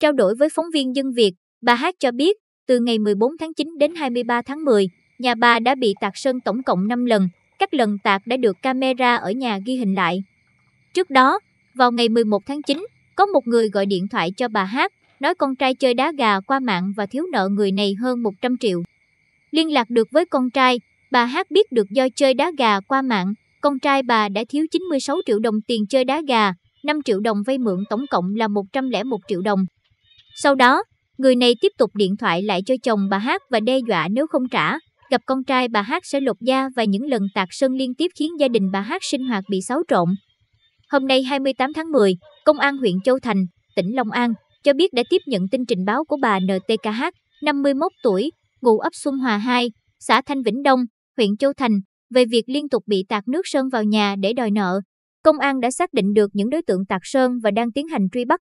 Trao đổi với phóng viên dân Việt, bà Hát cho biết, từ ngày 14 tháng 9 đến 23 tháng 10, nhà bà đã bị tạc sơn tổng cộng 5 lần, các lần tạc đã được camera ở nhà ghi hình lại. Trước đó, vào ngày 11 tháng 9, có một người gọi điện thoại cho bà Hát, nói con trai chơi đá gà qua mạng và thiếu nợ người này hơn 100 triệu. Liên lạc được với con trai, bà Hát biết được do chơi đá gà qua mạng, con trai bà đã thiếu 96 triệu đồng tiền chơi đá gà, 5 triệu đồng vay mượn tổng cộng là 101 triệu đồng. Sau đó, người này tiếp tục điện thoại lại cho chồng bà Hát và đe dọa nếu không trả, gặp con trai bà Hát sẽ lột da và những lần tạc sơn liên tiếp khiến gia đình bà Hát sinh hoạt bị xáo trộn. Hôm nay 28 tháng 10, Công an huyện Châu Thành, tỉnh Long An cho biết đã tiếp nhận tin trình báo của bà NTKH, 51 tuổi, ngụ ấp Xuân Hòa 2, xã Thanh Vĩnh Đông, huyện Châu Thành, về việc liên tục bị tạt nước sơn vào nhà để đòi nợ. Công an đã xác định được những đối tượng tạc sơn và đang tiến hành truy bắt